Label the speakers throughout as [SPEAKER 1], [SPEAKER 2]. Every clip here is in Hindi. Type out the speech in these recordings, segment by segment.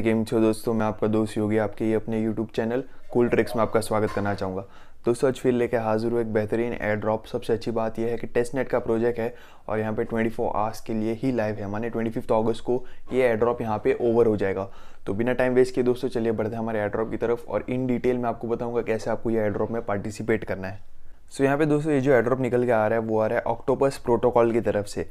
[SPEAKER 1] नमस्ते गेम छो दोस्तों मैं आपका दोस्त योगी आपके ये अपने YouTube चैनल कूल ट्रिक्स में आपका स्वागत करना चाहूँगा दोस्तों आज फिर लेके हाजिर हुआ एक बेहतरीन एयर ड्रॉप सबसे अच्छी बात यह है कि टेस्ट नेट का प्रोजेक्ट है और यहाँ पे 24 फोर आवर्स के लिए ही लाइव है माने 25 अगस्त को ये एयर ड्रॉप यहाँ पे ओवर हो जाएगा तो बिना टाइम वेस्ट किए दोस्तों चलिए बढ़ते हैं हमारे एयर ड्रॉप की तरफ और इन डिटेल में आपको बताऊँगा कैसे आपको ये एयर ड्रॉप में पार्टिसिपेट करना है सो यहाँ पे दोस्तों ये जो एड्रॉप निकल के आ रहा है वो आ रहा है ऑक्टोपस प्रोटोकॉल की तरफ से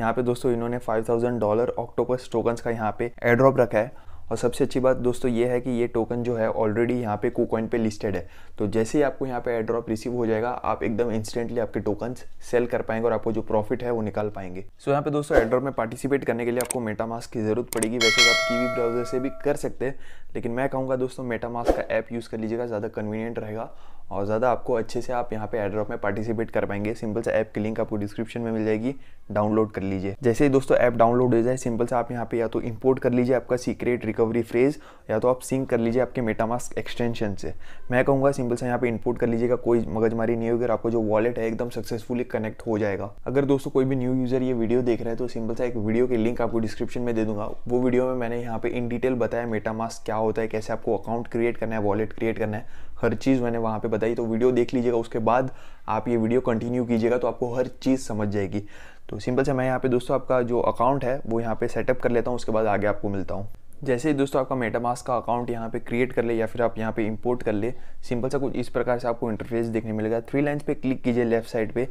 [SPEAKER 1] यहाँ पे दोस्तों इन्होंने 5000 डॉलर ऑक्टोपस टोकन्स का यहाँ पे एड्रॉप रखा है और सबसे अच्छी बात दोस्तों ये है कि ये टोकन जो है ऑलरेडी यहाँ पे कोकॉइन पे लिस्टेड है तो जैसे ही आपको यहाँ पे एड्रॉप रिसीव हो जाएगा आप एकदम इंस्टेंटली आपके टोकन सेल कर पाएंगे और आपको जो प्रॉफिट है वो निकाल पाएंगे सो so, यहाँ पे दोस्तों एड्रॉप में पार्टिसिपेट करने के लिए आपको मेटामास्क की जरूरत पड़ेगी वैसे तो आप टी ब्राउजर से भी कर सकते हैं लेकिन मैं कहूँगा दोस्तों मेटामास्क का ऐप यूज़ कर लीजिएगा ज़्यादा कन्वीनियंट रहेगा और ज़्यादा आपको अच्छे से आप यहाँ पे एड्रॉप में पार्टिसिपेट कर पाएंगे सिंपल से ऐप की लिंक आपको डिस्क्रिप्शन में मिल जाएगी डाउनलोड कर लीजिए जैसे ही दोस्तों ऐप डाउनलोड हो जाए सिंपल से आप यहाँ पे या तो इंपोर्ट कर लीजिए आपका सीक्रेट रिकवरी फ्रेज या तो आप सिंक कर लीजिए आपके मेटामास्क एक्सटेंशन से मैं कहूँगा सिंपल से यहाँ पे इंपोर्ट कर लीजिएगा कोई मगजमारी नहीं होगी और आपको जो वॉलेट है एकदम सक्सेसफुली कनेक्ट हो जाएगा अगर दोस्तों कोई भी न्यू यूज़र ये वीडियो देख रहे हैं तो सिंपल सा एक वीडियो के लिंक आपको डिस्क्रिप्शन में दे दूंगा वो वीडियो में मैंने यहाँ पे इन डिटेल बताया मेटामास्क क्या होता है कैसे आपको अकाउंट क्रिएट करना है वॉलेट क्रिएट करना है हर चीज़ मैंने वहाँ पे बताई तो वीडियो देख लीजिएगा उसके बाद आप ये वीडियो कंटिन्यू कीजिएगा तो आपको हर चीज़ समझ जाएगी तो सिंपल से मैं यहाँ पे दोस्तों आपका जो अकाउंट है वो यहाँ पे सेटअप कर लेता हूँ उसके बाद आगे आपको मिलता हूँ जैसे ही दोस्तों आपका मेटामास का अकाउंट यहाँ पे क्रिएट कर ले या फिर आप यहाँ पे इंपोर्ट कर ले सिंपल सा कुछ इस प्रकार से आपको इंटरफेस देखने मिलेगा थ्री लाइन्स पे क्लिक कीजिए लेफ्ट साइड पे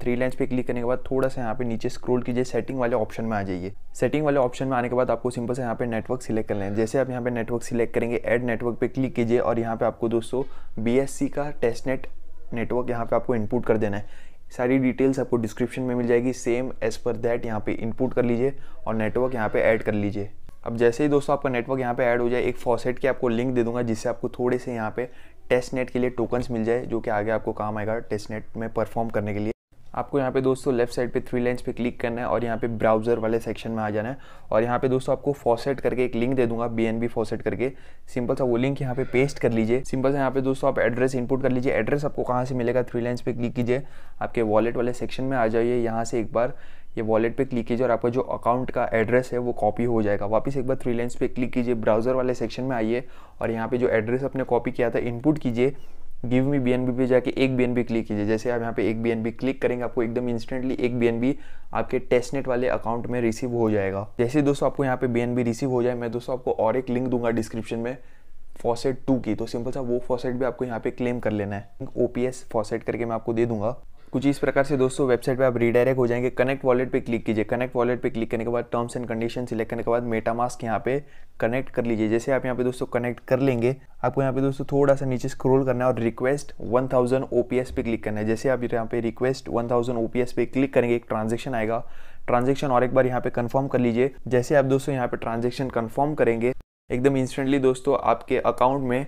[SPEAKER 1] थ्री लाइन्स पे क्लिक करने के बाद थोड़ा सा यहाँ पे नीचे स्क्रॉल कीजिए सेटिंग वाले ऑप्शन में आ जाइए सेटिंग वाले ऑप्शन में आने के बाद आपको सिंपल से यहाँ पे नेटवर्क सिलेक्ट कर लें जैसे आप यहाँ पे नेटवर्क सिलेक्ट करेंगे एड नेटवर्क पर क्लिक कीजिए और यहाँ पे आपको दोस्तों बी का टेस्ट नेटवर्क यहाँ पे आपको इनपुट कर देना है सारी डिटेल्स आपको डिस्क्रिप्शन में मिल जाएगी सेम एज पर दैट यहाँ पे इनपुट कर लीजिए और नेटवर्क यहाँ पे ऐड कर लीजिए अब जैसे ही दोस्तों आपका नेटवर्क यहाँ पे ऐड हो जाए एक फॉसेट की आपको लिंक दे दूंगा जिससे आपको थोड़े से यहाँ पे टेस्ट नेट के लिए टोकन्स मिल जाए जो कि आगे आपको काम आएगा टेस्ट नेट में परफॉर्म करने के लिए आपको यहाँ पे दोस्तों लेफ्ट साइड पे थ्री लाइन्स पे क्लिक करना है और यहाँ पे ब्राउज़र वाले सेक्शन में आ जाना है और यहाँ पे दोस्तों आपको फॉसेट करके एक लिंक दे दूंगा बी एन बी फॉसेट करके सिंपल सा वो लिंक यहाँ पे पेस्ट कर लीजिए सिंपल सा यहाँ पे दोस्तों आप एड्रेस इनपुट कर लीजिए एड्रेस आपको कहाँ से मिलेगा थ्री लाइन्स पे क्लिक कीजिए आपके वॉलेट वाले सेक्शन में आ जाइए यहाँ से एक बार ये वॉलेट पे क्लिक कीजिए और आपका जो अकाउंट का एड्रेस है वो कॉपी हो जाएगा वापस एक बार थ्री लाइन्स पे क्लिक कीजिए ब्राउज़र वाले सेक्शन में आइए और यहाँ पे जो एड्रेस आपने कॉपी किया था इनपुट कीजिए give me B N B पे जाके एक बी एन बी क्लिक कीजिए जैसे आप यहाँ पे एक बी एन बी क्लिक करेंगे आपको एकदम इंस्टेंटली एक बी एन बी आपके टेस्टनेट वाले अकाउंट में रिसीव हो जाएगा जैसे दोस्तों आपको यहाँ पे बी एन बी रिसीव हो जाए मैं दोस्तों आपको और एक लिंक दूंगा डिस्क्रिप्शन में फॉसेट टू की तो सिंपल सा वो फॉसेट भी आपको यहाँ पे क्लेम कर लेना है ओ पी एस फॉसेट करके मैं आपको दे दूंगा कुछ इस प्रकार से दोस्तों वेबसाइट पे आप रीडायरेक्ट हो जाएंगे कनेक्ट वॉलेट पे क्लिक कीजिए कनेक्ट वॉलेट पे क्लिक करने के बाद टर्म्स एंड कंडीशन सिलेक्ट करने के बाद मेटामास्क यहाँ पे कनेक्ट कर लीजिए जैसे आप यहाँ पे दोस्तों कनेक्ट कर लेंगे आपको यहाँ पे दोस्तों थोड़ा सा नीचे स्क्रोल करना है और रिक्वेस्ट वन थाउजेंड पे क्लिक करना है जैसे आप यहाँ पे रिक्वेस्ट वन थाउजेंड पे क्लिक करेंगे एक ट्रांजेक्शन आएगा ट्रांजेक्शन और एक बार यहाँ पे कन्फर्म कर लीजिए जैसे आप दोस्तों यहाँ पे ट्रांजेक्शन कन्फर्म करेंगे एकदम इंस्टेंटली दोस्तों आपके अकाउंट में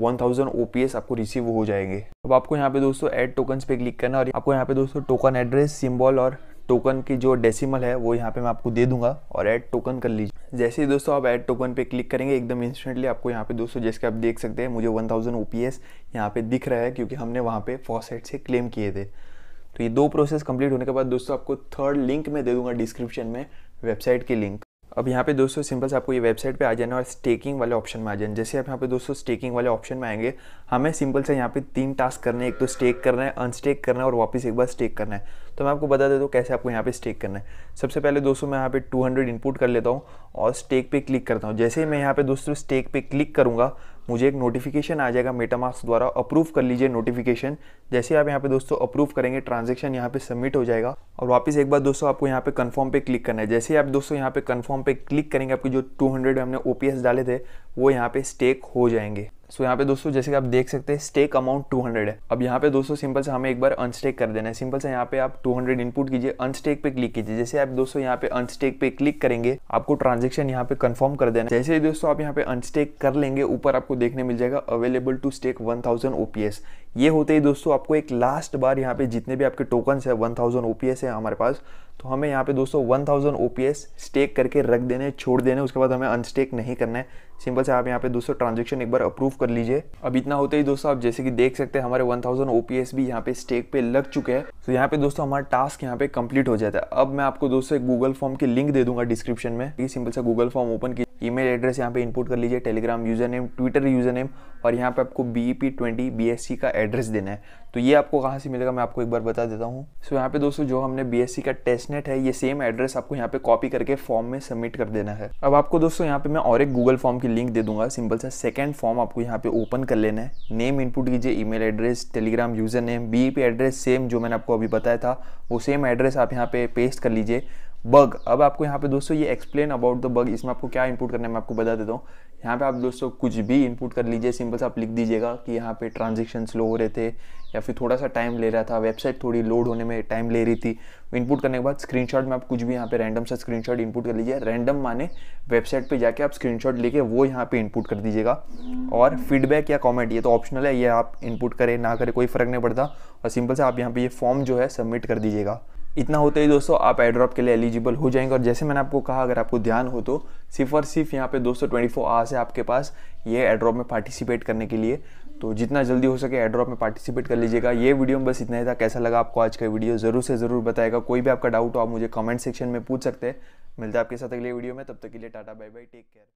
[SPEAKER 1] 1000 OPS आपको रिसीव हो जाएंगे अब आपको यहाँ पे दोस्तों ऐड टोकन पे क्लिक करना और आपको यहाँ पे दोस्तों टोकन एड्रेस सिंबल और टोकन की जो डेसिमल है वो यहाँ पे मैं आपको दे दूंगा और ऐड टोकन कर लीजिए जैसे ही दोस्तों आप ऐड टोकन पे क्लिक करेंगे एकदम इंस्टेंटली आपको यहाँ पे दोस्तों जैसे कि आप देख सकते हैं मुझे 1000 थाउजेंड ओ यहाँ पे दिख रहा है क्योंकि हमने वहाँ पे फॉसेट से क्लेम किए थे तो ये दो प्रोसेस कंप्लीट होने के बाद दोस्तों आपको थर्ड लिंक में दे दूंगा डिस्क्रिप्शन में वेबसाइट की लिंक अब यहाँ पे दोस्तों सिंपल से आपको ये वेबसाइट पे आ जाना और स्टेकिंग वाले ऑप्शन में आ जाना जैसे आप यहाँ पे दोस्तों स्टेकिंग वाले ऑप्शन में आएंगे हमें सिंपल से यहाँ पे तीन टास्क करने हैं एक तो स्टेक करना है अनस्टेक करना है और वापस एक बार स्टेक करना है तो मैं आपको बता देता हूँ कैसे आपको यहाँ पे स्टेक करना है सबसे पहले दोस्तों मैं यहाँ पे टू इनपुट कर लेता हूँ और स्टेक पे क्लिक करता हूँ जैसे ही मैं यहाँ पे दोस्तों स्टेक पे क्लिक करूँगा मुझे एक नोटिफिकेशन आ जाएगा मेटामास्क द्वारा अप्रूव कर लीजिए नोटिफिकेशन जैसे आप यहाँ पे दोस्तों अप्रूव करेंगे ट्रांजेक्शन यहाँ पे सबमिट हो जाएगा और वापस एक बार दोस्तों आपको यहाँ पे कन्फर्म पे क्लिक करना है जैसे आप दोस्तों यहाँ पे कन्फर्म पे क्लिक करेंगे आपके जो हंड्रेड हमने ओ डाले थे वो यहाँ पे स्टेक हो जाएंगे सो so, यहाँ पे दोस्तों जैसे कि आप देख सकते हैं स्टेक अमाउंट 200 है अब यहाँ पे दोस्तों सिंपल से हमें एक बार अनस्टेक कर देना है सिंपल से यहाँ पे आप 200 इनपुट कीजिए अनस्टेक पे क्लिक कीजिए जैसे आप दोस्तों यहाँ पे अनस्टेक पे क्लिक करेंगे आपको ट्रांजेक्शन यहाँ पे कंफर्म कर देना जैसे ही दोस्तों आप यहाँ पे अनस्टेक कर लेंगे ऊपर आपको देखने मिल जाएगा available to stake one OPS ये होते ही दोस्तों आपको एक लास्ट बार यहाँ पे जितने भी आपके टोकन है वन थाउजेंड ओपीएस है हमारे पास तो हमें यहाँ पे दोस्तों 1000 थाउजेंड ओ स्टेक करके रख देने छोड़ देने उसके बाद हमें अनस्टेक नहीं करना है सिंपल से आप यहाँ पे दोस्तों ट्रांजेक्शन एक बार अप्रूव कर लीजिए अब इतना होते ही दोस्तों आप जैसे कि देख सकते हैं हमारे 1000 थाउजेंड ओ भी यहाँ पे स्टेक पे लग चुके हैं तो यहाँ पे दोस्तों हमारा टास्क यहाँ पे कंप्लीट हो जाता है अब मैं आपको दोस्तों एक गूगल फॉर्म की लिंक दे दूंगा डिस्क्रिप्शन में सिंपल सा गूगल फॉर्म ओपन कीजिए ईमेल एड्रेस यहाँ पे इनपुट कर लीजिए Telegram user name Twitter user name और यहाँ पे आपको B P twenty B S C का एड्रेस देना है तो ये आपको कहाँ से मिलेगा मैं आपको एक बार बता देता हूँ सो so, यहाँ पे दोस्तों जो हमने बी एस सी का टेस्ट नेट है ये सेम एड्रेस आपको यहाँ पे कॉपी करके फॉर्म में सबमिट कर देना है अब आपको दोस्तों यहाँ पे मैं और एक गूगल फॉर्म की लिंक दे दूंगा सिंपल सा सेकेंड फॉर्म आपको यहाँ पे ओपन कर लेना है नेम इनपुट कीजिए email address Telegram user name B P address same जो मैंने आपको अभी बताया था वो सेम एड्रेस आप यहाँ पे पेस्ट कर लीजिए बग अब आपको यहाँ पे दोस्तों ये एक्सप्लेन अबाउट द बग इसमें आपको क्या इनपुट करना है मैं आपको बता देता हूँ यहाँ पे आप दोस्तों कुछ भी इनपुट कर लीजिए सिंपल से आप लिख दीजिएगा कि यहाँ पे ट्रांजेक्शन स्लो हो रहे थे या फिर थोड़ा सा टाइम ले रहा था वेबसाइट थोड़ी लोड होने में टाइम ले रही थी इनपुट करने के बाद स्क्रीनशॉट में आप कुछ भी यहाँ पे रैंडम सा स्क्रीनशॉट इनपुट कर लीजिए रैंडम माने वेबसाइट पर जाके आप स्क्रीनशॉट लेके वो यहाँ पे इनपुट कर दीजिएगा और फीडबैक या कॉमेंट ये तो ऑप्शनल है ये आप इनपुट करें ना करें कोई फर्क नहीं पड़ता और सिंपल से आप यहाँ पे ये फॉर्म जो है सबमिट कर दीजिएगा इतना होते ही दोस्तों आप एड्रॉप के लिए एलिजिबल हो जाएंगे और जैसे मैंने आपको कहा अगर आपको ध्यान हो तो सिर्फ और सिर्फ यहाँ पे दोस्तों ट्वेंटी फोर आवर्स है आपके पास ये एड्रॉप में पार्टिसिपेट करने के लिए तो जितना जल्दी हो सके एड्रॉप में पार्टिसिपेट कर लीजिएगा ये वीडियो में बस इतना ही था कैसा लगा आपको आज का वीडियो ज़रूर से ज़रूर बताएगा कोई भी आपका डाउट हो आप मुझे कमेंट सेक्शन में पूछ सकते हैं मिलते हैं आपके साथ अगले वीडियो में तब तक के लिए tata bye bye take care